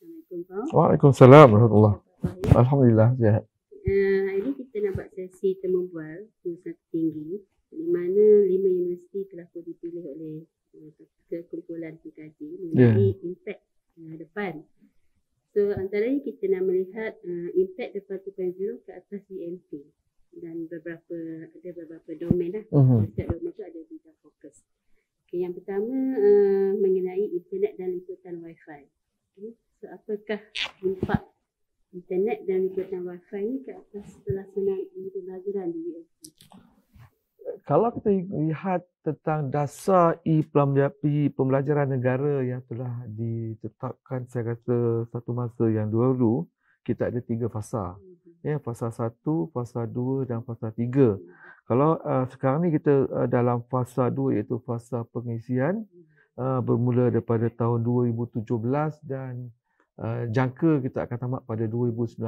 Assalamualaikum. Waalaikumsalam warahmatullahi wabarakatuh. Alhamdulillah sihat. Uh, hari ini kita nak buat sesi temu bual pusat tinggi di mana lima universiti telah pun dipilih oleh uh, eh, kumpulan kita mengenai yeah. impact uh, depan. So antara ini kita nak melihat uh, impact depan tu penjuru ke atas DMP dan beberapa ada beberapa domain lah. Uh-huh. domain tu ada tiga fokus. Okay, yang pertama uh, mengenai internet dan liputan wifi. So apakah impak internet dan kekuatan wifi ni ke atas setelah pelaksanaan pembelajaran di UFP? Kalau kita lihat tentang dasar e pembelajaran negara yang telah ditetapkan saya kata satu masa yang dulu kita ada tiga fasa. Mhm. Ya, fasa satu, fasa dua dan fasa tiga. Mhm. Kalau uh, sekarang ni kita uh, dalam fasa dua iaitu fasa pengisian mhm. uh, bermula daripada tahun 2017 dan Eh, jangka kita akan tamat pada 2019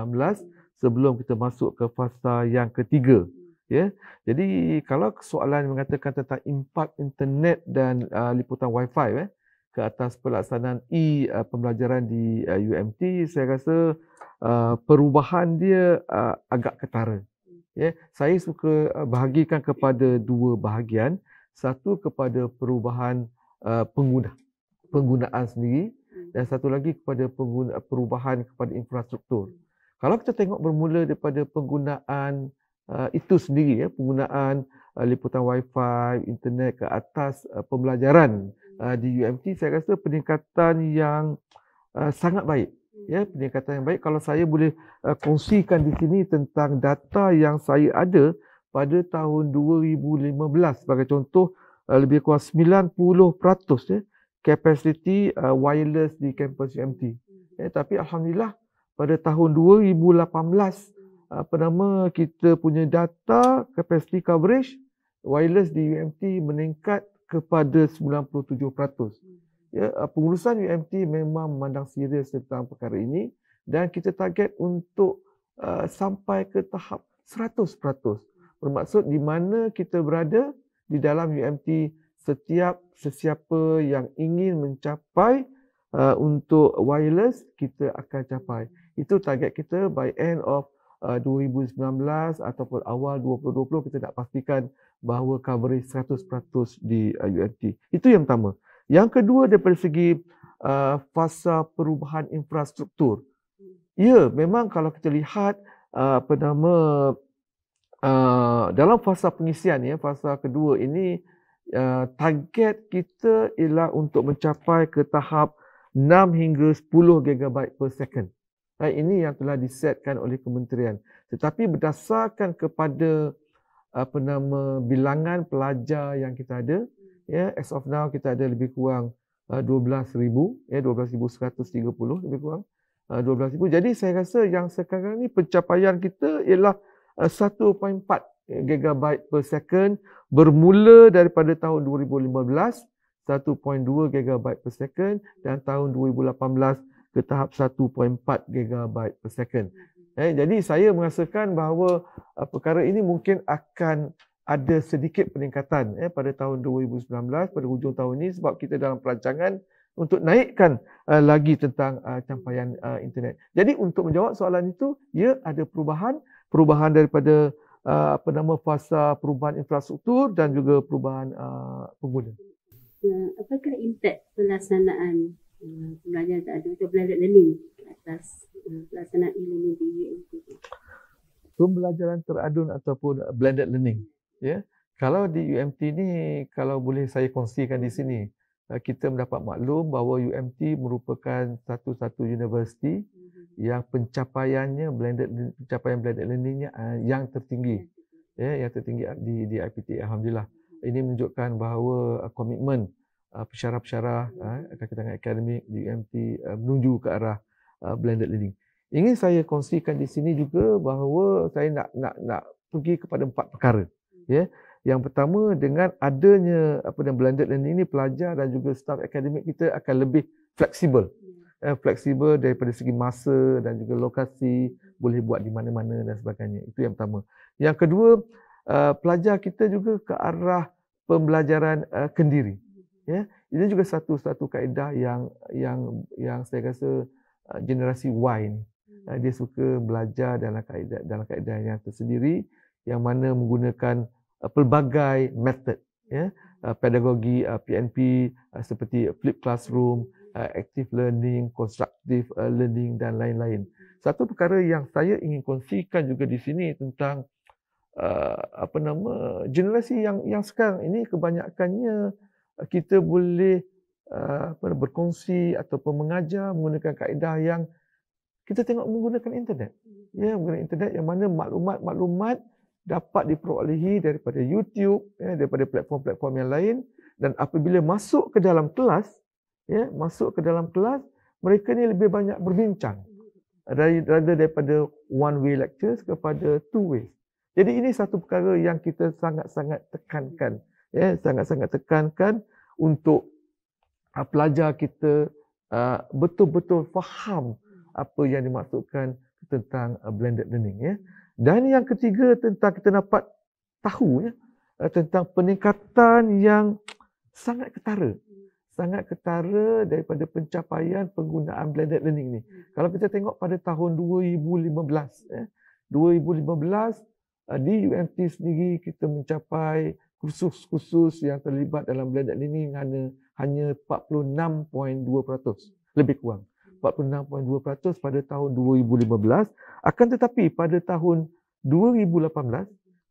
sebelum kita masuk ke fasa yang ketiga ya yeah. jadi kalau soalan mengatakan tentang impak internet dan uh, liputan wifi eh ke atas pelaksanaan e uh, pembelajaran di uh, UMT saya rasa uh, perubahan dia uh, agak ketara ya yeah. saya suka bahagikan kepada dua bahagian satu kepada perubahan uh, pengguna penggunaan sendiri Hmm. dan satu lagi kepada pengguna, perubahan kepada infrastruktur. Hmm. Kalau kita tengok bermula daripada penggunaan uh, itu sendiri ya, penggunaan uh, liputan WiFi, internet ke atas uh, pembelajaran hmm. uh, di UMT saya rasa peningkatan yang uh, sangat baik. Ya, peningkatan yang baik kalau saya boleh uh, kongsikan di sini tentang data yang saya ada pada tahun 2015 sebagai contoh uh, lebih kurang 90% ya capacity uh, wireless di kampus UMT. Hmm. Eh, tapi alhamdulillah pada tahun 2018 apa nama kita punya data capacity coverage wireless di UMT meningkat kepada 97%. Hmm. Ya, uh, pengurusan UMT memang memandang serius tentang perkara ini dan kita target untuk uh, sampai ke tahap 100%. Hmm. Bermaksud di mana kita berada di dalam UMT setiap sesiapa yang ingin mencapai uh, untuk wireless kita akan capai. Itu target kita by end of uh, 2019 ataupun awal 2020 kita nak pastikan bahawa coverage 100% di UMT uh, Itu yang pertama. Yang kedua daripada segi uh, fasa perubahan infrastruktur. Ya, memang kalau kita lihat uh, apa nama uh, dalam fasa pengisian ya, fasa kedua ini Eh, target kita ialah untuk mencapai ke tahap 6 hingga 10 gigabyte per second. Right, ini yang telah disetkan oleh kementerian. Tetapi berdasarkan kepada apa nama bilangan pelajar yang kita ada, ya yeah, as of now kita ada lebih kurang uh, eh, 12,000, ya yeah, 12,130 lebih kurang uh, eh, 12,000. Jadi saya rasa yang sekarang ni pencapaian kita ialah uh, 1.4 gigabyte per second bermula daripada tahun 2015 1.2 gigabyte per second dan tahun 2018 ke tahap 1.4 gigabyte per second. Eh, jadi saya merasakan bahawa uh, perkara ini mungkin akan ada sedikit peningkatan eh, pada tahun 2019 pada hujung tahun ini sebab kita dalam perancangan untuk naikkan uh, lagi tentang uh, capaian uh, internet. Jadi untuk menjawab soalan itu, ya ada perubahan, perubahan daripada Uh, apa nama fasa perubahan infrastruktur dan juga perubahan uh, pengguna. Ya, apakah impak pelaksanaan uh, pembelajaran uh, tak ada pembelajaran learning atas uh, pelaksanaan UMT di UMT. Pembelajaran teradun ataupun blended learning. Ya. Kalau di UMT ini kalau boleh saya kongsikan di sini, Eh, kita mendapat maklum bahawa UMT merupakan satu-satu universiti mm-hmm. yang pencapaiannya blended pencapaian blended learningnya eh, yang tertinggi ya yang tertinggi di di IPT alhamdulillah mm-hmm. ini menunjukkan bahawa komitmen pesara-pesara kaki mm-hmm. tangan akademik di UMT menuju ke arah blended learning ingin saya kongsikan di sini juga bahawa saya nak nak nak pergi kepada empat perkara ya yang pertama dengan adanya apa yang blended learning ini pelajar dan juga staff akademik kita akan lebih fleksibel. Hmm. Eh, fleksibel daripada segi masa dan juga lokasi boleh buat di mana-mana dan sebagainya. Itu yang pertama. Yang kedua, uh, pelajar kita juga ke arah pembelajaran uh, kendiri. Ya, ini juga satu-satu kaedah yang yang yang saya rasa uh, generasi Y ini dia suka belajar dalam kaedah dalam kaedah yang tersendiri yang mana menggunakan pelbagai method ya ah, pedagogi PNP ah, ah, seperti flip classroom active learning constructive learning dan lain-lain satu perkara yang saya ingin kongsikan juga di sini tentang apa nama generasi yang yang sekarang ini kebanyakannya kita boleh apa berkongsi ataupun mengajar menggunakan kaedah yang kita tengok menggunakan internet ya menggunakan internet yang mana maklumat-maklumat dapat diperolehi daripada YouTube, ya, daripada platform-platform yang lain. Dan apabila masuk ke dalam kelas, ya, masuk ke dalam kelas, mereka ni lebih banyak berbincang. Rather daripada one-way lectures kepada two-way. Jadi ini satu perkara yang kita sangat-sangat tekankan. Ya, sangat-sangat tekankan untuk uh, pelajar kita uh, betul-betul faham apa yang dimaksudkan tentang uh, blended learning. Ya. Dan yang ketiga tentang kita dapat tahu ya, eh, tentang peningkatan yang sangat ketara. Sangat ketara daripada pencapaian penggunaan blended learning ini. Kalau kita tengok pada tahun 2015, ya, eh, 2015 di UMT sendiri kita mencapai kursus-kursus yang terlibat dalam blended learning hanya hanya 46.2% lebih kurang. 46.2% pada tahun 2015 akan tetapi pada tahun 2018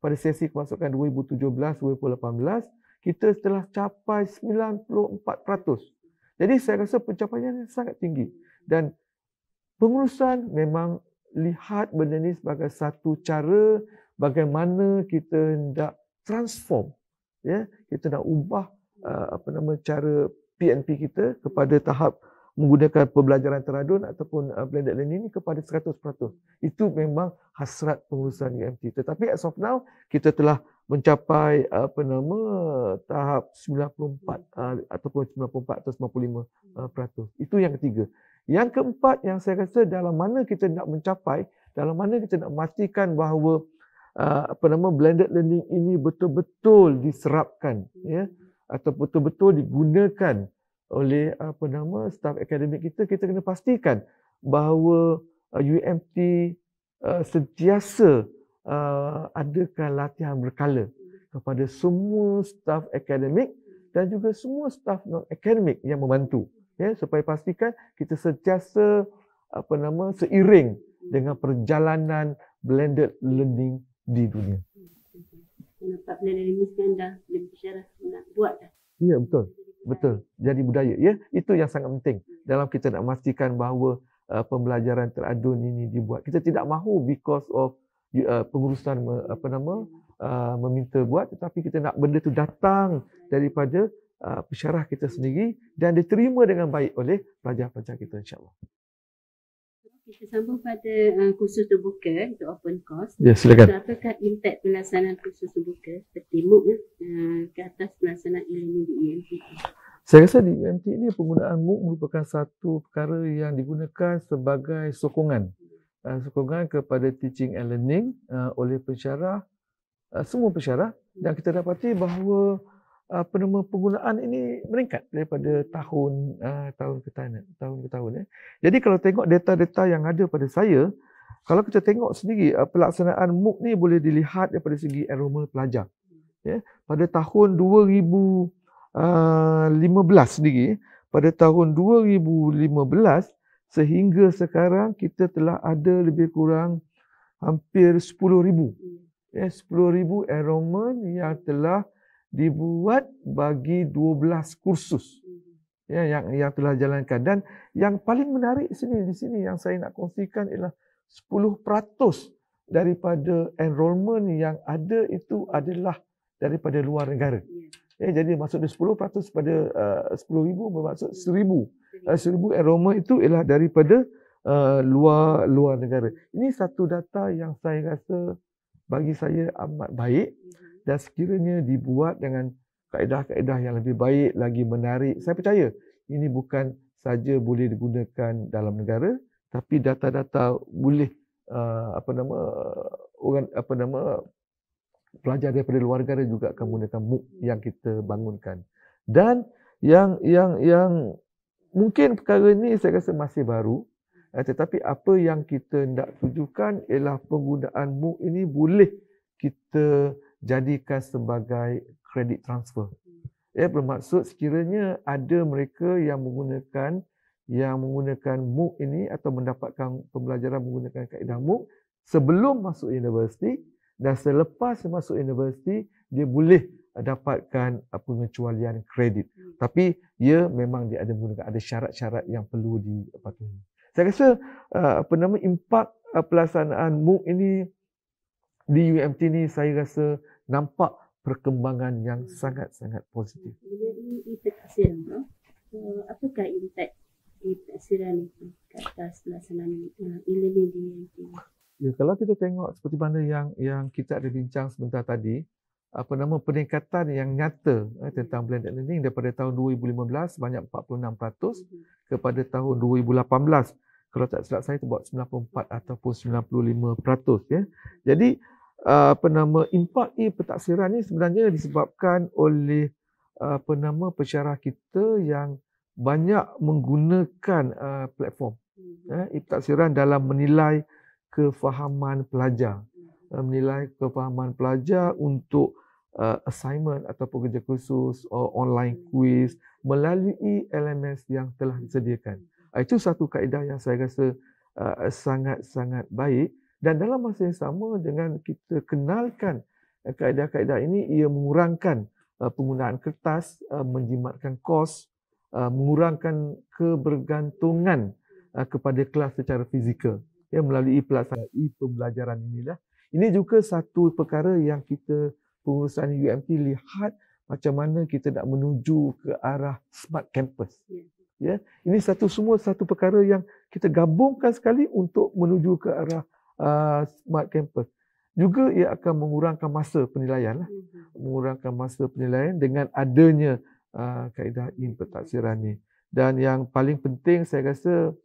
pada sesi kemasukan 2017 2018 kita telah capai 94%. Jadi saya rasa pencapaiannya sangat tinggi dan pengurusan memang lihat benda ini sebagai satu cara bagaimana kita hendak transform ya kita nak ubah uh, apa nama cara PNP kita kepada tahap menggunakan pembelajaran teradun ataupun uh, blended learning ini kepada 100%. Itu memang hasrat pengurusan UMT. Tetapi as of now, kita telah mencapai apa nama tahap 94 uh, ataupun 94 atau 95%. Uh, Itu yang ketiga. Yang keempat yang saya rasa dalam mana kita nak mencapai, dalam mana kita nak memastikan bahawa uh, apa nama blended learning ini betul-betul diserapkan ya atau betul-betul digunakan oleh apa nama staff akademik kita kita kena pastikan bahawa UMT uh, uh, sentiasa uh, adakan latihan berkala kepada semua staff akademik dan juga semua staff non akademik yang membantu ya supaya pastikan kita sentiasa apa nama seiring dengan perjalanan blended learning di dunia. Nampak blended learning kan dah lebih syarah nak buat dah. Ya Betul. betul jadi budaya ya itu yang sangat penting dalam kita nak memastikan bahawa uh, pembelajaran teradun ini dibuat kita tidak mahu because of uh, pengurusan uh, apa nama uh, meminta buat tetapi kita nak benda tu datang daripada uh, pesyarah kita sendiri dan diterima dengan baik oleh pelajar-pelajar kita insyaallah kita sambung pada uh, kursus terbuka untuk open course. Ya, silakan. So, apakah impak pelaksanaan kursus terbuka seperti MOOC uh, ke atas pelaksanaan ilmu di EMP? Saya rasa di UMT ini penggunaan MOOC merupakan satu perkara yang digunakan sebagai sokongan uh, sokongan kepada teaching and learning uh, oleh pensyarah uh, semua pensyarah dan kita dapati bahawa uh, penerima penggunaan ini meningkat daripada tahun uh, tahun ke tahun tahun eh. ke tahun ya. Jadi kalau tengok data-data yang ada pada saya kalau kita tengok sendiri uh, pelaksanaan MOOC ni boleh dilihat daripada segi enrolment pelajar. Ya, pada tahun 15, ah, sendiri pada tahun 2015 sehingga sekarang kita telah ada lebih kurang hampir 10000 ya 10000 enrolment yang telah dibuat bagi 12 kursus ya yang yang telah jalankan dan yang paling menarik sini di sini yang saya nak kongsikan ialah 10% daripada enrolment yang ada itu adalah daripada luar negara. Ya, jadi maksudnya 10% pada eh, uh, 10,000 bermaksud 1,000. Uh, 1,000 enrollment itu ialah daripada uh, luar luar negara. Ini satu data yang saya rasa bagi saya amat baik hmm. dan sekiranya dibuat dengan kaedah-kaedah yang lebih baik, lagi menarik, saya percaya ini bukan saja boleh digunakan dalam negara tapi data-data boleh uh, apa nama orang apa nama pelajar daripada luar negara juga akan menggunakan MOOC yang kita bangunkan. Dan yang yang yang mungkin perkara ini saya rasa masih baru eh, tetapi apa yang kita nak tujukan ialah penggunaan MOOC ini boleh kita jadikan sebagai kredit transfer. Ya bermaksud sekiranya ada mereka yang menggunakan yang menggunakan MOOC ini atau mendapatkan pembelajaran menggunakan kaedah MOOC sebelum masuk universiti dan selepas masuk universiti dia boleh eh, dapatkan eh, pengecualian kredit. Hmm. Tapi dia memang dia ada menggunakan ada syarat-syarat yang perlu dipatuhi. Saya rasa eh, apa nama impak pelaksanaan MOOC ini di UMT ini saya rasa nampak perkembangan yang hmm. sangat-sangat positif. Jadi impak hasil apakah impak di pelaksanaan itu atas pelaksanaan uh, di UMT? Ya, kalau kita tengok seperti mana yang yang kita ada bincang sebentar tadi, apa nama peningkatan yang nyata eh, hmm. tentang blended learning daripada tahun 2015 sebanyak 46% hmm. kepada tahun 2018 kalau tak silap saya itu buat 94 ataupun 95% ya. Jadi eh, apa nama impak e pentaksiran ni sebenarnya disebabkan oleh eh, apa nama pensyarah kita yang banyak menggunakan uh, platform hmm. eh, e dalam menilai kefahaman pelajar hmm. eh, menilai kefahaman pelajar untuk uh, assignment atau kerja khusus uh, online hmm. quiz melalui LMS yang telah disediakan. Hmm. Ah, itu satu kaedah yang saya rasa eh, sangat-sangat uh, baik dan dalam masa yang sama dengan kita kenalkan kaedah-kaedah ini ia mengurangkan uh, penggunaan kertas, uh, menjimatkan kos, uh, mengurangkan kebergantungan uh, kepada kelas secara fizikal ya melalui pelaksanaan pembelajaran ini inilah. Ini juga satu perkara yang kita pengurusan UMT lihat macam mana kita nak menuju ke arah smart campus. Ya, ini satu semua satu perkara yang kita gabungkan sekali untuk menuju ke arah uh, smart campus. Juga ia akan mengurangkan masa penilaian, lah. mengurangkan masa penilaian dengan adanya uh, kaedah impetaksiran ini. Dan yang paling penting saya rasa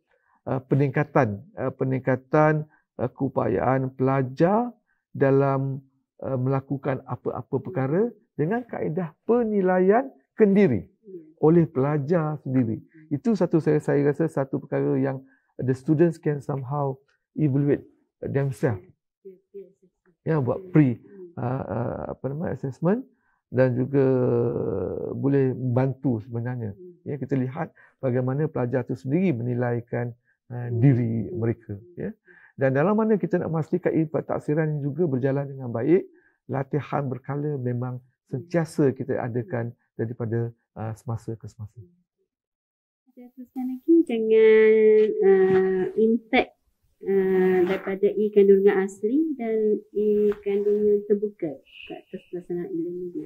Eh, peningkatan uh, peningkatan uh, keupayaan pelajar dalam uh, melakukan apa-apa perkara dengan kaedah penilaian kendiri oleh pelajar sendiri. Itu satu saya saya rasa satu perkara yang the students can somehow evaluate themselves. Ya buat pre uh, uh, apa nama assessment dan juga boleh membantu sebenarnya. Ya kita lihat bagaimana pelajar itu sendiri menilaikan Eh, diri mereka. Ya. Dan dalam mana kita nak memastikan impak taksiran juga berjalan dengan baik, latihan berkala memang sentiasa kita adakan daripada uh, semasa ke semasa. Kita teruskan lagi dengan uh, impact uh, daripada e kandungan asli dan e kandungan terbuka kat atas pelaksanaan ilmu di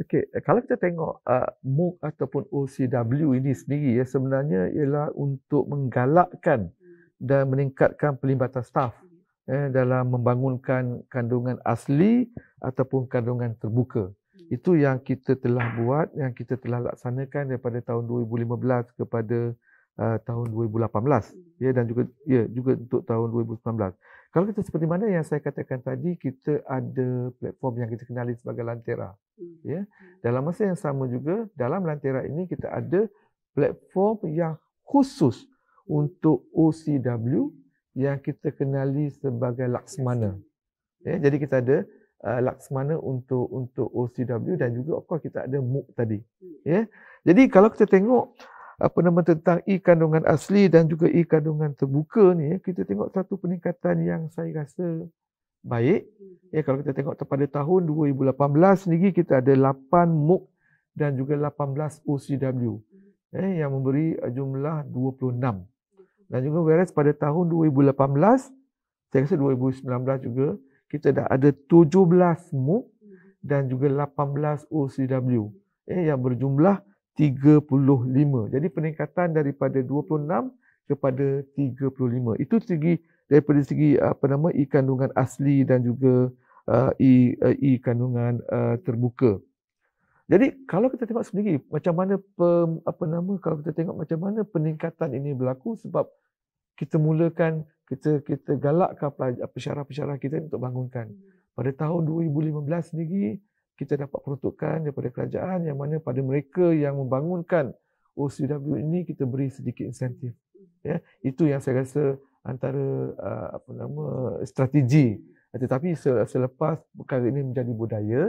Okey, eh, kalau kita tengok uh, eh, MOOC ataupun OCW ini sendiri ya sebenarnya ialah untuk menggalakkan dan meningkatkan pelibatan staf eh, ya, dalam membangunkan kandungan asli ataupun kandungan terbuka. Itu yang kita telah buat, yang kita telah laksanakan daripada tahun 2015 kepada uh, tahun 2018. Ya dan juga ya juga untuk tahun 2019. Kalau kita seperti mana yang saya katakan tadi, kita ada platform yang kita kenali sebagai Lantera. Hmm. Ya. Hmm. Dalam masa yang sama juga, dalam Lantera ini kita ada platform yang khusus untuk OCW yang kita kenali sebagai Laksmana. Ya, jadi kita ada uh, Laksmana untuk untuk OCW dan juga of course kita ada MOOC tadi. Hmm. Ya. Jadi kalau kita tengok apa nama tentang e kandungan asli dan juga e kandungan terbuka ni ya, kita tengok satu peningkatan yang saya rasa baik hmm. ya kalau kita tengok pada tahun 2018 sendiri kita ada 8 MOOC dan juga 18 OCW hmm. eh yang memberi eh, jumlah 26 hmm. dan juga whereas pada tahun 2018 saya rasa 2019 juga kita dah ada 17 MOOC dan juga 18 OCW eh yang berjumlah 35. Jadi peningkatan daripada 26 kepada 35. Itu segi daripada segi ah, apa nama e kandungan asli dan juga ah, e e eh, kandungan ah, terbuka. Jadi kalau kita tengok sendiri macam mana pem, apa nama kalau kita tengok macam mana peningkatan ini berlaku sebab kita mulakan kita kita galakkan pesyarah-pesyarah kita untuk bangunkan pada tahun 2015 sendiri kita dapat peruntukan daripada kerajaan yang mana pada mereka yang membangunkan OCW ini kita beri sedikit insentif. Ya, itu yang saya rasa antara uh, apa nama strategi. Tetapi selepas perkara ini menjadi budaya,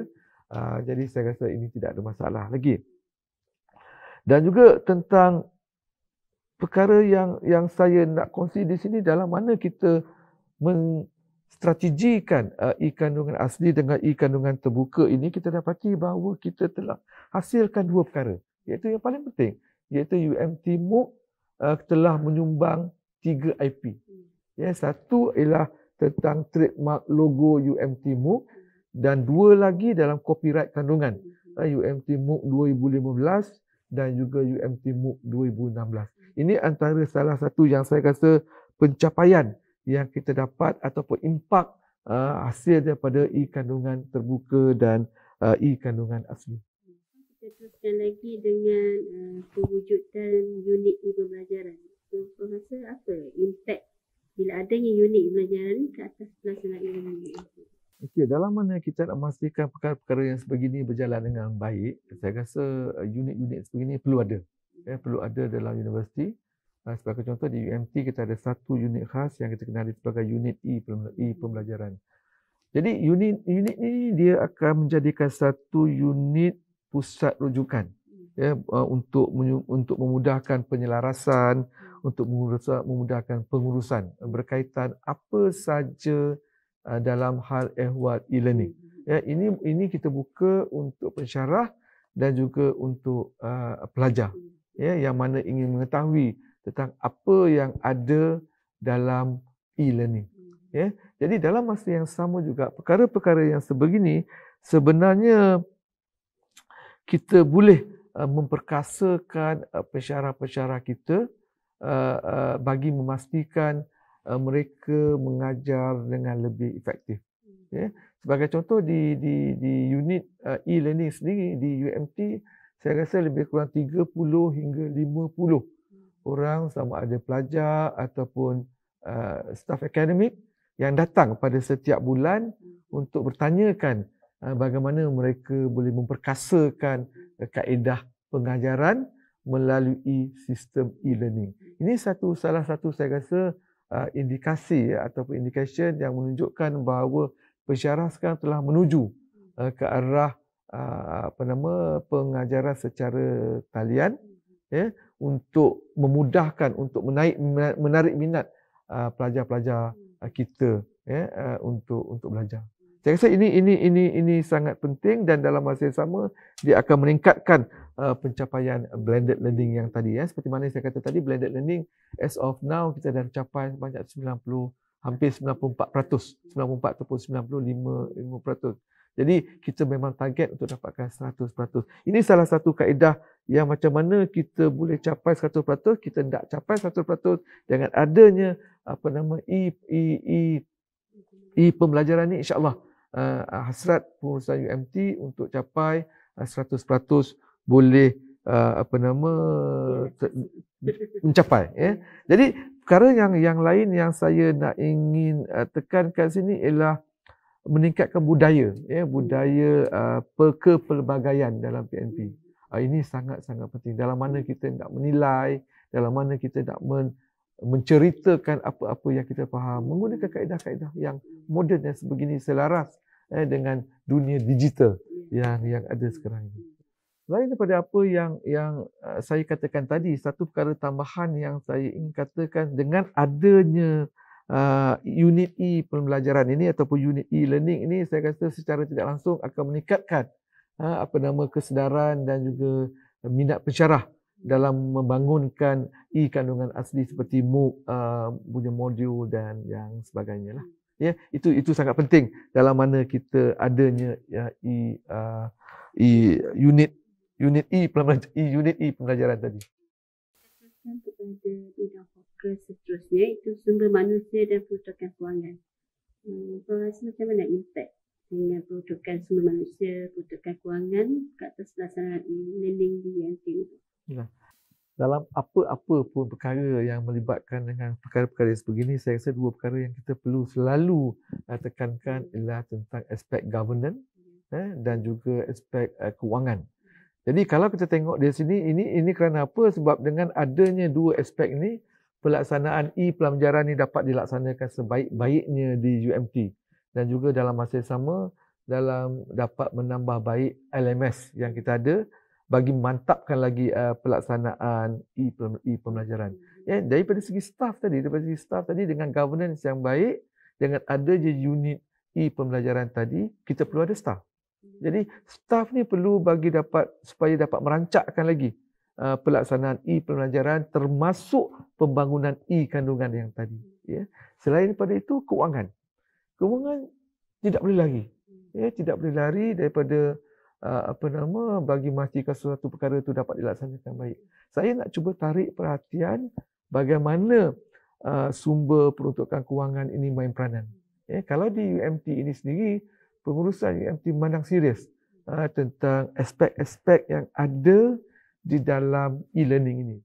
uh, jadi saya rasa ini tidak ada masalah lagi. Dan juga tentang perkara yang yang saya nak kongsi di sini dalam mana kita strategikan uh, e-kandungan asli dengan e-kandungan terbuka ini, kita dapati bahawa kita telah hasilkan dua perkara. Iaitu yang paling penting, iaitu UMT MOOC uh, telah menyumbang tiga IP. Ya, satu ialah tentang trademark logo UMT MOOC dan dua lagi dalam copyright kandungan UMT MOOC 2015 dan juga UMT MOOC 2016. Ini antara salah satu yang saya rasa pencapaian yang kita dapat ataupun impak uh, hasil daripada e-kandungan terbuka dan uh, e-kandungan asli. Kita teruskan lagi dengan uh, kewujudan unit pembelajaran. So, Profesor, apa impak bila adanya unit pembelajaran ke atas pelaksanaan ilmu ini? Okay, dalam mana kita nak memastikan perkara-perkara yang sebegini berjalan dengan baik, saya rasa uh, unit-unit sebegini perlu ada. Ya, perlu ada dalam universiti. Ah, sebagai contoh di UMT kita ada satu unit khas yang kita kenali sebagai unit E, e pembelajaran. Jadi unit unit ini dia akan menjadikan satu unit pusat rujukan ya eh, untuk untuk memudahkan penyelarasan, hmm. untuk memudahkan pengurusan eh, berkaitan apa saja eh, dalam hal ehwal e-learning. Hmm. Ya ini ini kita buka untuk pensyarah dan juga untuk uh, pelajar hmm. ya yang mana ingin mengetahui tentang apa yang ada dalam e-learning. Hmm. Ya. Jadi dalam masa yang sama juga perkara-perkara yang sebegini sebenarnya kita boleh uh, memperkasakan uh, pensyarah-pensyarah kita uh, bagi memastikan mereka mengajar dengan lebih efektif. Hmm. Ya. Sebagai contoh di di di unit e-learning sendiri di UMT saya rasa lebih kurang 30 hingga 50 orang sama ada pelajar ataupun uh, staff akademik yang datang pada setiap bulan hmm. untuk bertanyakan uh, bagaimana mereka boleh memperkasakan uh, kaedah pengajaran melalui sistem e-learning. Ini satu salah satu saya rasa uh, indikasi ya, ataupun indication yang menunjukkan bahawa pensyarah sekarang telah menuju uh, ke arah uh, apa nama pengajaran secara talian ya untuk memudahkan untuk menaik menarik minat ah, pelajar-pelajar ah, kita ya ah, untuk untuk belajar. Saya rasa ini ini ini ini sangat penting dan dalam masa yang sama dia akan meningkatkan uh, pencapaian blended learning yang tadi ya seperti mana saya kata tadi blended learning as of now kita dah capai banyak hampir 94%, 94 ataupun 95%. Jadi kita memang target untuk dapatkan 100%. Ini salah satu kaedah yang macam mana kita boleh capai 100%, kita tidak capai 100% dengan adanya apa nama e e e e pembelajaran ni insyaallah uh, hasrat pengurusan UMT untuk capai uh, 100% boleh uh, apa nama ter, mencapai ya. Jadi perkara yang yang lain yang saya nak ingin uh, tekankan sini ialah meningkatkan budaya ya budaya uh, perkepelbagaian dalam PNP. Uh, ini sangat-sangat penting dalam mana kita nak menilai, dalam mana kita nak men- menceritakan apa-apa yang kita faham menggunakan kaedah-kaedah yang moden dan sebegini selaras eh, dengan dunia digital yang yang ada sekarang ini. Selain daripada apa yang yang uh, saya katakan tadi, satu perkara tambahan yang saya ingin katakan dengan adanya uh, unit E pembelajaran ini ataupun unit E learning ini, saya kata secara tidak langsung akan meningkatkan uh, apa nama kesedaran dan juga minat pensyarah dalam membangunkan E kandungan asli seperti MOOC, uh, modul dan yang sebagainya lah. Ya, yeah, itu itu sangat penting dalam mana kita adanya ya, E, uh, E unit unit E pembelajaran e, unit E pembelajaran tadi. Fokuskan kepada bidang fokus seterusnya itu sumber manusia dan peruntukan kewangan. Hmm, mana impact dengan peruntukan sumber manusia, peruntukan kewangan atas pelaksanaan learning di Dalam apa-apa pun perkara yang melibatkan dengan perkara-perkara sebegini, saya rasa dua perkara yang kita perlu selalu eh, tekankan ialah tentang aspek governance ya. eh, dan juga aspek eh, kewangan. Jadi kalau kita tengok di sini ini ini kerana apa? Sebab dengan adanya dua aspek ini pelaksanaan e pelajaran ini dapat dilaksanakan sebaik-baiknya di UMT dan juga dalam masa yang sama dalam dapat menambah baik LMS yang kita ada bagi mantapkan lagi uh, pelaksanaan e pembelajaran. Ya, daripada segi staff tadi, daripada segi staff tadi dengan governance yang baik, dengan ada je unit e pembelajaran tadi, kita perlu ada staff. Jadi staff ni perlu bagi dapat supaya dapat merancakkan lagi uh, pelaksanaan e pembelajaran termasuk pembangunan e kandungan yang tadi. Ya. Selain daripada itu kewangan, kewangan tidak boleh lagi, ya, tidak boleh lari daripada uh, apa nama bagi memastikan suatu perkara itu dapat dilaksanakan baik. Saya nak cuba tarik perhatian bagaimana uh, sumber peruntukan kewangan ini main peranan. Ya, kalau di UMT ini sendiri pengurusan UMT memandang serius uh, tentang aspek-aspek yang ada di dalam e-learning ini.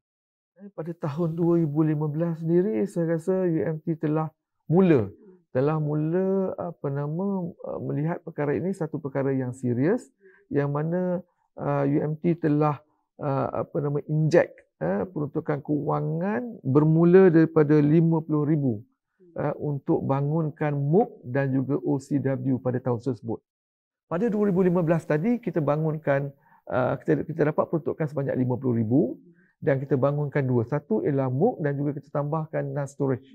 Eh, pada tahun 2015 sendiri saya rasa UMT telah mula telah mula apa nama e, melihat perkara ini satu perkara yang serius yang mana uh, e, UMT telah uh, apa nama inject uh, peruntukan kewangan bermula daripada 50,000 Eh, untuk bangunkan MOOC dan juga OCW pada tahun tersebut. Pada 2015 tadi kita bangunkan eh, kita kita dapat peruntukan sebanyak 50,000 dan kita bangunkan dua satu ialah MOOC dan juga kita tambahkan NAS storage.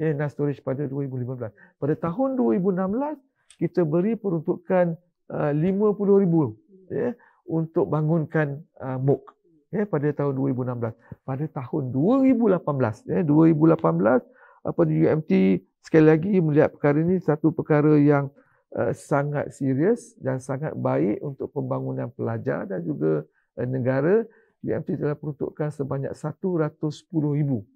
Ya yeah, NAS storage pada 2015. Pada tahun 2016 kita beri peruntukan eh, uh, 50,000 ya yeah, untuk bangunkan uh, MOOC ya yeah, pada tahun 2016. Pada tahun 2018 ya yeah, 2018 apa di UMT sekali lagi melihat perkara ini satu perkara yang uh, sangat serius dan sangat baik untuk pembangunan pelajar dan juga uh, negara UMT telah peruntukkan sebanyak 110 ribu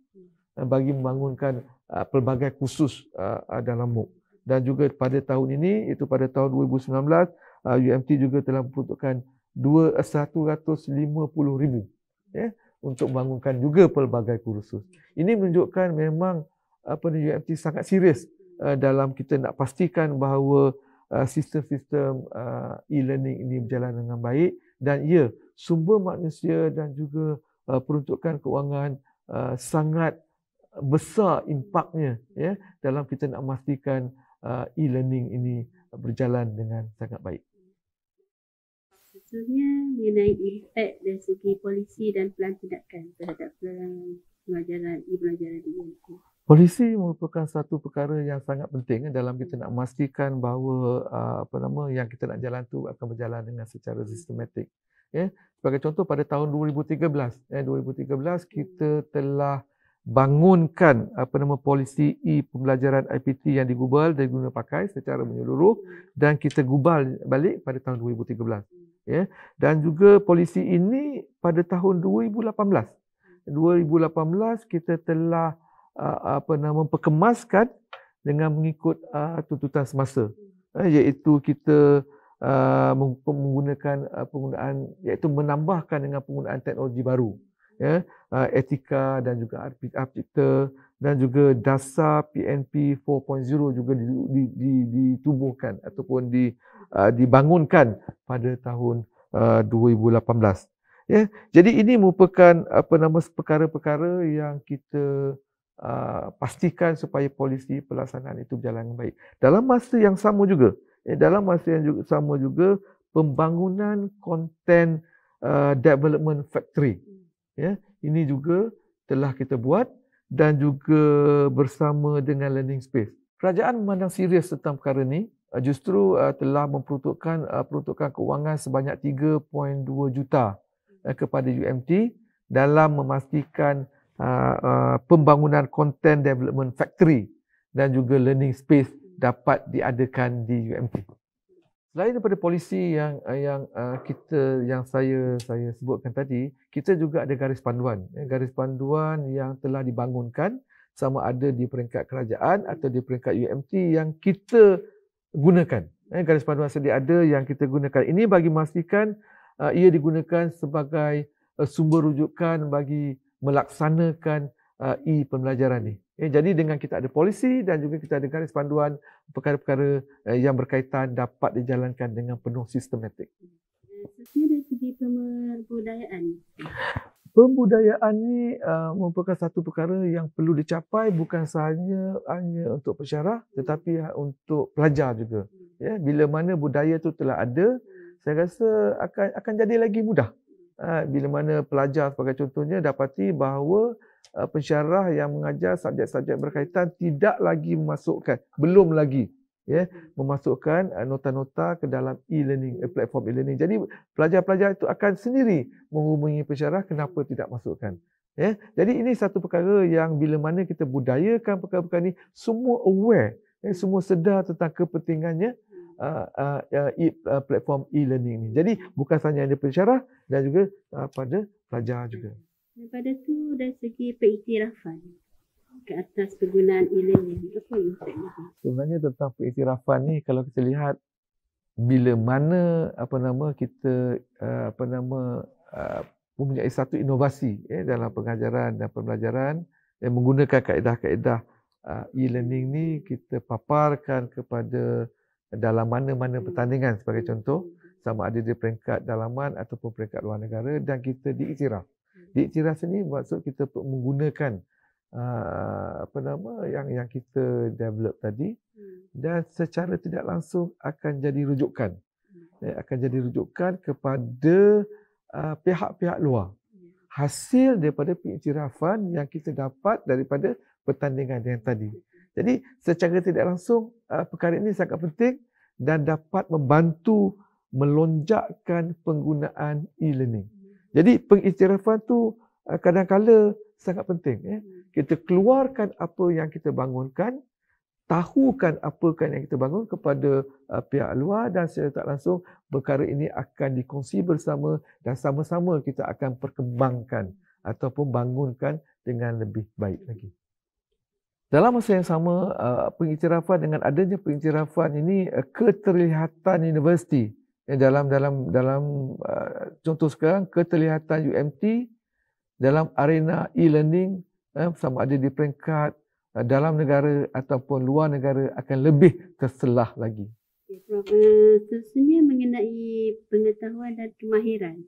eh, bagi membangunkan uh, pelbagai kursus uh, dalam MOOC dan juga pada tahun ini itu pada tahun 2019 uh, UMT juga telah peruntukkan 2150 ribu ya untuk membangunkan juga pelbagai kursus. Ini menunjukkan memang apa ni UMT sangat serius uh, dalam kita nak pastikan bahawa uh, sistem-sistem uh, e-learning ini berjalan dengan baik dan ia sumber manusia dan juga uh, peruntukan kewangan uh, sangat besar impaknya ya dalam kita nak memastikan uh, e-learning ini berjalan dengan sangat baik. Sebetulnya mengenai impact dari segi polisi dan pelan tindakan terhadap uh, pelajaran e-pelajaran di UMT. Polisi merupakan satu perkara yang sangat penting eh, dalam kita nak memastikan bahawa ah, apa nama yang kita nak jalan tu akan berjalan dengan secara sistematik. Ya, sebagai contoh pada tahun 2013, ya 2013 kita telah bangunkan apa nama polisi e pembelajaran IPT yang digubal dan guna pakai secara menyeluruh dan kita gubal balik pada tahun 2013. Ya, dan juga polisi ini pada tahun 2018. 2018 kita telah Uh, apa nama perkemaskan dengan mengikut uh, tuntutan semasa hmm. eh, iaitu kita uh, menggunakan uh, penggunaan iaitu menambahkan dengan penggunaan teknologi baru ya etika dan juga arkitektura dan juga dasar PNP 4.0 juga ditubuhkan ataupun dibangunkan pada tahun 2018 ya jadi ini merupakan apa nama perkara-perkara yang kita Uh, pastikan supaya polisi pelaksanaan itu berjalan dengan baik. Dalam masa yang sama juga, eh, dalam masa yang juga, sama juga pembangunan konten uh, development factory. Ya, yeah, ini juga telah kita buat dan juga bersama dengan learning space. Kerajaan memandang serius tentang perkara ini uh, justru uh, telah memperuntukkan peruntukan kewangan sebanyak 3.2 juta kepada UMT dalam memastikan uh, uh, pembangunan content development factory dan juga learning space dapat diadakan di UMT. Selain daripada polisi yang uh, yang uh, kita yang saya saya sebutkan tadi, kita juga ada garis panduan. Eh, garis panduan yang telah dibangunkan sama ada di peringkat kerajaan atau di peringkat UMT yang kita gunakan. Eh, garis panduan sedia ada yang kita gunakan. Ini bagi memastikan uh, ia digunakan sebagai sumber rujukan bagi melaksanakan uh, e-pembelajaran ni. Eh, jadi dengan kita ada polisi dan juga kita ada garis panduan perkara-perkara uh, yang berkaitan dapat dijalankan dengan penuh sistematik. Pembudayaan ni uh, merupakan satu perkara yang perlu dicapai bukan sahaja hanya untuk pensyarah tetapi uh, untuk pelajar juga. Ya, bila mana budaya itu telah ada, saya rasa akan akan jadi lagi mudah. Eh, bila mana pelajar sebagai contohnya dapati bahawa eh, pensyarah yang mengajar subjek-subjek berkaitan tidak lagi memasukkan belum lagi ya memasukkan eh, nota-nota ke dalam e-learning platform e-learning. Jadi pelajar-pelajar itu akan sendiri menghubungi pensyarah kenapa tidak masukkan. Ya. Jadi ini satu perkara yang bila mana kita budayakan perkara-perkara ini semua aware, ya, semua sedar tentang kepentingannya uh, uh, e, platform e-learning ni. Jadi bukan sahaja ada pensyarah dan juga uh, ah, pada pelajar juga. Daripada tu dari segi pengiktirafan ke atas penggunaan e-learning, apa impact Sebenarnya tentang pengiktirafan ni kalau kita lihat bila mana apa nama kita uh, apa nama uh, mempunyai satu inovasi eh, dalam pengajaran dan pembelajaran yang menggunakan kaedah-kaedah uh, e-learning ni kita paparkan kepada dalam mana-mana hmm. pertandingan sebagai contoh sama ada di peringkat dalaman ataupun peringkat luar negara dan kita diiktiraf. Hmm. Diiktiraf ini maksud kita menggunakan ah, apa nama yang yang kita develop tadi hmm. dan secara tidak langsung akan jadi rujukan. Eh, akan jadi rujukan kepada ah, pihak-pihak luar. Ya. Hasil daripada pengiktirafan yang kita dapat daripada pertandingan yang tadi. Jadi secara tidak langsung uh, perkara ini sangat penting dan dapat membantu melonjakkan penggunaan e-learning. Jadi pengiktirafan tu uh, kadang-kala sangat penting. Ya. Kita keluarkan apa yang kita bangunkan, tahukan apa kan yang kita bangun kepada uh, pihak luar dan secara tak langsung perkara ini akan dikongsi bersama dan sama-sama kita akan perkembangkan ataupun bangunkan dengan lebih baik lagi. Dalam masa yang sama, eh, pengiktirafan dengan adanya pengiktirafan ini eh, keterlihatan universiti yang dalam dalam dalam eh, contoh sekarang keterlihatan UMT dalam arena e-learning sama ada di peringkat dalam negara ataupun luar negara akan lebih terselah lagi. Khususnya mengenai pengetahuan dan kemahiran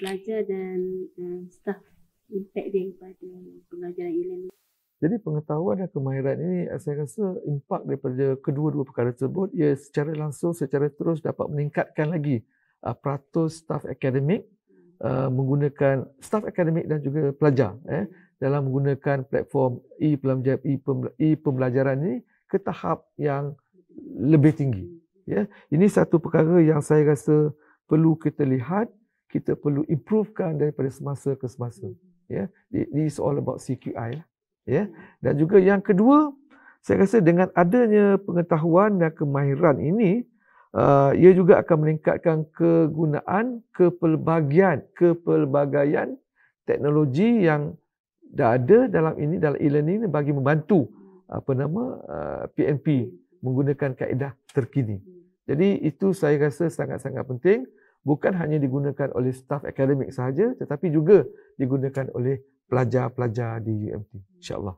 pelajar dan staff impact daripada pengajaran e-learning. Jadi pengetahuan dan kemahiran ini eh, saya rasa impak daripada kedua-dua perkara tersebut ia secara langsung secara terus dapat meningkatkan lagi uh, peratus staff akademik ah, menggunakan staff akademik dan juga pelajar eh dalam menggunakan platform e-pembelajaran ini ke tahap yang lebih tinggi ya ini satu perkara yang saya rasa perlu kita lihat kita perlu improvekan daripada semasa ke semasa ya this all about CQI lah ya dan juga yang kedua saya rasa dengan adanya pengetahuan dan kemahiran ini uh, ia juga akan meningkatkan kegunaan kepelbagian kepelbagaian teknologi yang dah ada dalam ini dalam e ini bagi membantu apa nama PNP uh, menggunakan kaedah terkini. Jadi itu saya rasa sangat-sangat penting bukan hanya digunakan oleh staf akademik sahaja tetapi juga digunakan oleh pelajar-pelajar di UMT. InsyaAllah.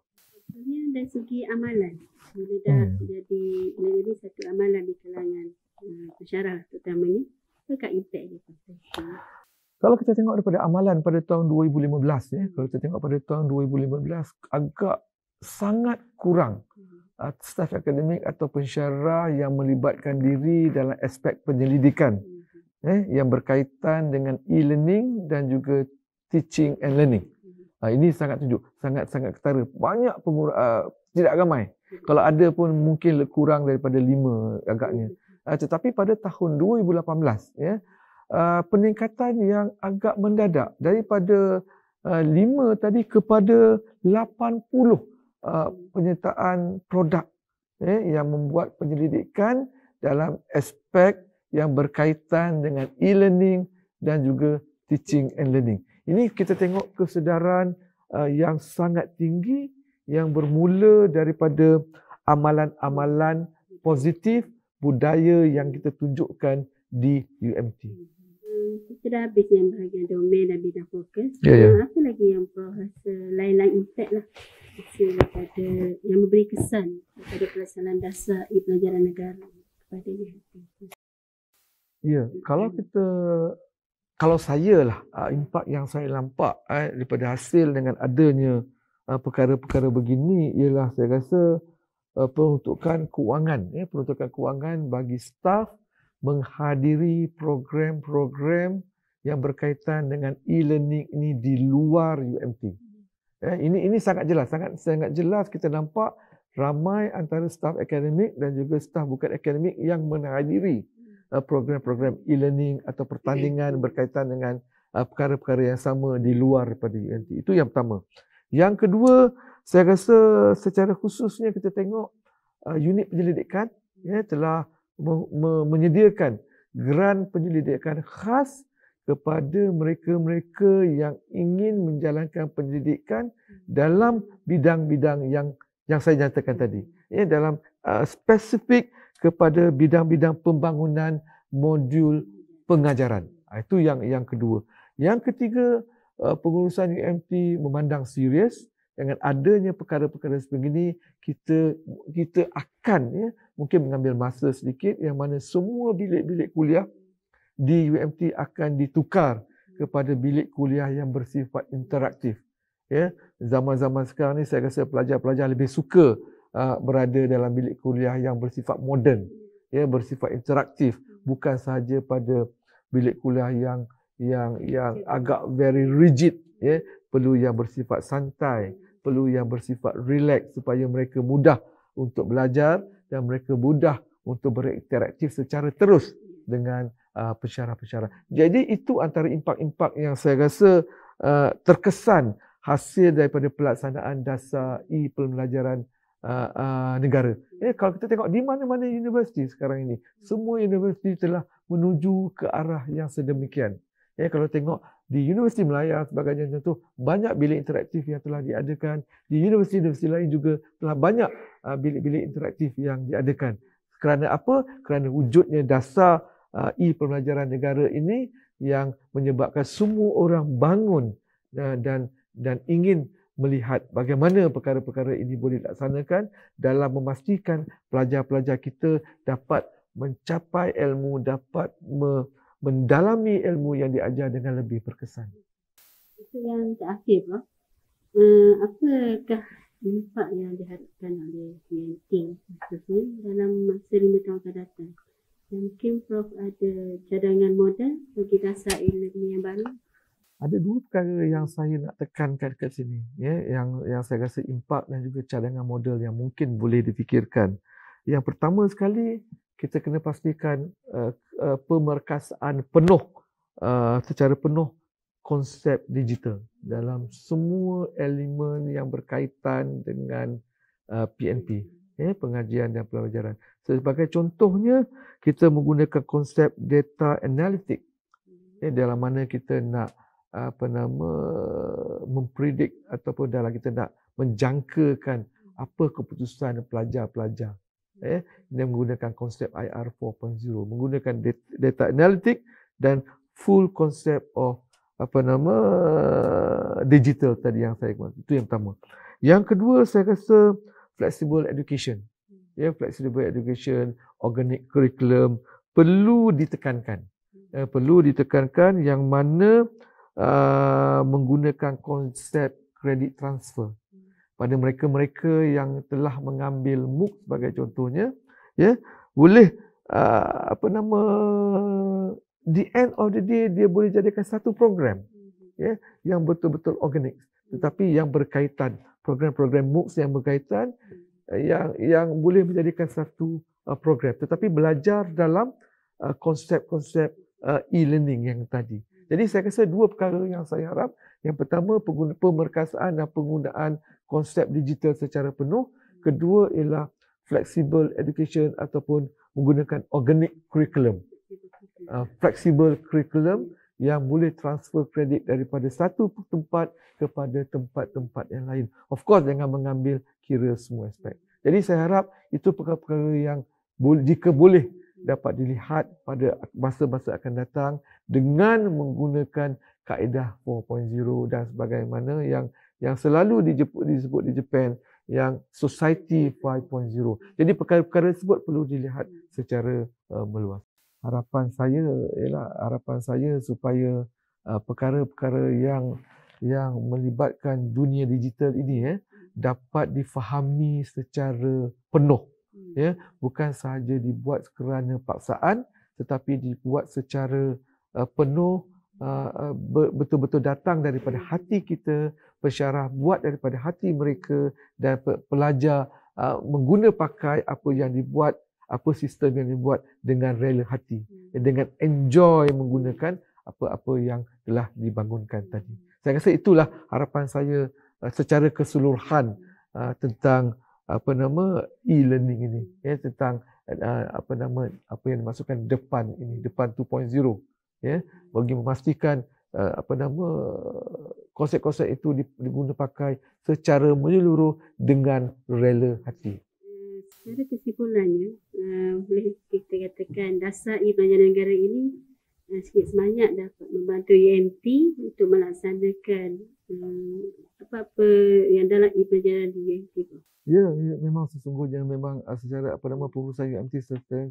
Sebenarnya dari segi amalan, bila dah hmm. jadi, bila satu amalan di kalangan uh, eh, masyarakat terutamanya, apakah impact dia? Kalau kita tengok daripada amalan pada tahun 2015, ya, hmm. kalau kita tengok pada tahun 2015, agak sangat kurang uh, hmm. eh, staf akademik atau pensyarah yang melibatkan diri dalam aspek penyelidikan hmm. eh, yang berkaitan dengan e-learning dan juga teaching and learning. Ha, ini sangat tunjuk sangat-sangat ketara banyak pemura, ha, uh, tidak ramai kalau ada pun mungkin kurang daripada lima agaknya uh, tetapi pada tahun 2018 ya uh, peningkatan yang agak mendadak daripada uh, lima tadi kepada 80 uh, penyertaan produk eh, yang membuat penyelidikan dalam aspek yang berkaitan dengan e-learning dan juga teaching and learning. Ini kita tengok kesedaran uh, yang sangat tinggi yang bermula daripada amalan-amalan positif budaya yang kita tunjukkan di UMT. Kita dah habis yang bahagian domain dan bidang fokus. Ya, ya. Apa lagi yang rasa lain-lain impact lah daripada, yang memberi kesan kepada perasaan dasar di pelajaran negara kepada UMT? Ya, kalau kita kalau saya lah uh, ah, impak yang saya nampak uh, daripada hasil dengan adanya uh, perkara-perkara begini ialah saya rasa uh, peruntukan kewangan ya peruntukan kewangan bagi staff menghadiri program-program yang berkaitan dengan e-learning ini di luar UMT. Ya, eh, ini ini sangat jelas, sangat sangat jelas kita nampak ramai antara staf akademik dan juga staf bukan akademik yang menghadiri Uh, program-program e-learning atau pertandingan berkaitan dengan uh, perkara-perkara yang sama di luar daripada UNT. E Itu yang pertama. Yang kedua, saya rasa secara khususnya kita tengok uh, unit penyelidikan ya, telah menyediakan geran penyelidikan khas kepada mereka-mereka yang ingin menjalankan penyelidikan mm. dalam bidang-bidang yang yang saya nyatakan tadi. Ya, dalam uh, spesifik kepada bidang-bidang pembangunan modul pengajaran. Ah, itu yang yang kedua. Yang ketiga, uh, pengurusan UMT memandang serius dengan adanya perkara-perkara seperti ini, kita kita akan ya mungkin mengambil masa sedikit yang mana semua bilik-bilik kuliah di UMT akan ditukar kepada bilik kuliah yang bersifat interaktif. Ya, zaman-zaman sekarang ni saya rasa pelajar-pelajar lebih suka Ah, berada dalam bilik kuliah yang bersifat moden ya bersifat interaktif hmm. bukan sahaja pada bilik kuliah yang yang yang agak very rigid ya perlu yang bersifat santai hmm. perlu yang bersifat relax supaya mereka mudah untuk belajar dan mereka mudah untuk berinteraktif secara terus dengan uh, ah, pesara pensyarah Jadi itu antara impak-impak yang saya rasa uh, terkesan hasil daripada pelaksanaan dasar e-pembelajaran 2.0. Uh, uh, negara. Eh, kalau kita tengok di mana-mana universiti sekarang ini, semua universiti telah menuju ke arah yang sedemikian. Eh, kalau tengok di Universiti Melayu sebagainya contoh, banyak bilik interaktif yang telah diadakan. Di universiti-universiti lain juga telah banyak uh, bilik-bilik interaktif yang diadakan. Kerana apa? Kerana wujudnya dasar uh, e-pembelajaran negara ini yang menyebabkan semua orang bangun uh, dan dan ingin melihat bagaimana perkara-perkara ini boleh dilaksanakan dalam memastikan pelajar-pelajar kita dapat mencapai ilmu, dapat mendalami ilmu yang diajar dengan lebih berkesan. Yang terakhir, Uh, apakah impak yang diharapkan oleh PNT dalam masa lima tahun akan datang? Dan mungkin Prof ada cadangan modal bagi dasar ilmu yang baru ada dua perkara yang saya nak tekankan kat sini ya yang yang saya rasa impak dan juga cadangan model yang mungkin boleh difikirkan yang pertama sekali kita kena pastikan uh, uh, pemerkasaan penuh uh, secara penuh konsep digital dalam semua elemen yang berkaitan dengan uh, PNP ya pengajian dan pelajaran sebagai contohnya kita menggunakan konsep data analytic ya dalam mana kita nak apa nama mempredik ataupun dalam kita nak menjangkakan hmm. apa keputusan pelajar-pelajar hmm. eh dia menggunakan konsep IR 4.0 menggunakan data analitik dan full konsep of apa nama digital tadi yang saya kata itu yang pertama yang kedua saya rasa flexible education hmm. ya yeah, flexible education organic curriculum perlu ditekankan eh, perlu ditekankan yang mana Uh, menggunakan konsep kredit transfer pada mereka-mereka yang telah mengambil MOOC sebagai contohnya ya boleh uh, apa nama the end of the day dia boleh jadikan satu program ya yang betul-betul organik tetapi yang berkaitan program-program MOOC yang berkaitan yang yang boleh menjadikan satu uh, program tetapi belajar dalam uh, konsep-konsep e-learning yang tadi. Jadi saya rasa dua perkara yang saya harap. Yang pertama pemerkasaan dan penggunaan konsep digital secara penuh. Kedua ialah flexible education ataupun menggunakan organic curriculum. Uh, flexible curriculum yang boleh transfer kredit daripada satu tempat kepada tempat-tempat yang lain. Of course jangan mengambil kira semua aspek. Jadi saya harap itu perkara-perkara yang boleh, jika boleh dapat dilihat pada masa-masa akan datang dengan menggunakan kaedah 4.0 dan sebagaimana yang yang selalu disebut di Jepun yang society 5.0. Jadi perkara-perkara tersebut perlu dilihat secara uh, meluas. Harapan saya ialah harapan saya supaya uh, perkara-perkara yang yang melibatkan dunia digital ini eh dapat difahami secara penuh ya hmm. bukan sahaja dibuat kerana paksaan tetapi dibuat secara uh, penuh uh, uh betul-betul datang daripada hmm. hati kita pensyarah buat daripada hati mereka dan pelajar uh, mengguna pakai apa yang dibuat apa sistem yang dibuat dengan rela hati hmm. dengan enjoy menggunakan apa-apa yang telah dibangunkan tadi saya rasa itulah harapan saya uh, secara keseluruhan uh, tentang apa nama e-learning ini ya tentang eh, apa nama apa yang dimasukkan depan ini depan 2.0 ya bagi memastikan eh, apa nama konsep-konsep itu diguna pakai secara menyeluruh dengan rela hati. Eh, secara kesimpulannya, uh, boleh kita katakan dasar ibu negara ini dan sikit semangat dapat membantu UMT e untuk melaksanakan um, hmm, apa-apa yang dalam perjalanan di UMT e tu. Ya, ya, memang sesungguhnya memang ah, secara apa nama pengurusan UMT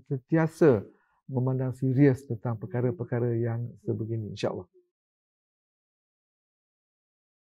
sentiasa memandang serius tentang perkara-perkara yang sebegini insyaAllah.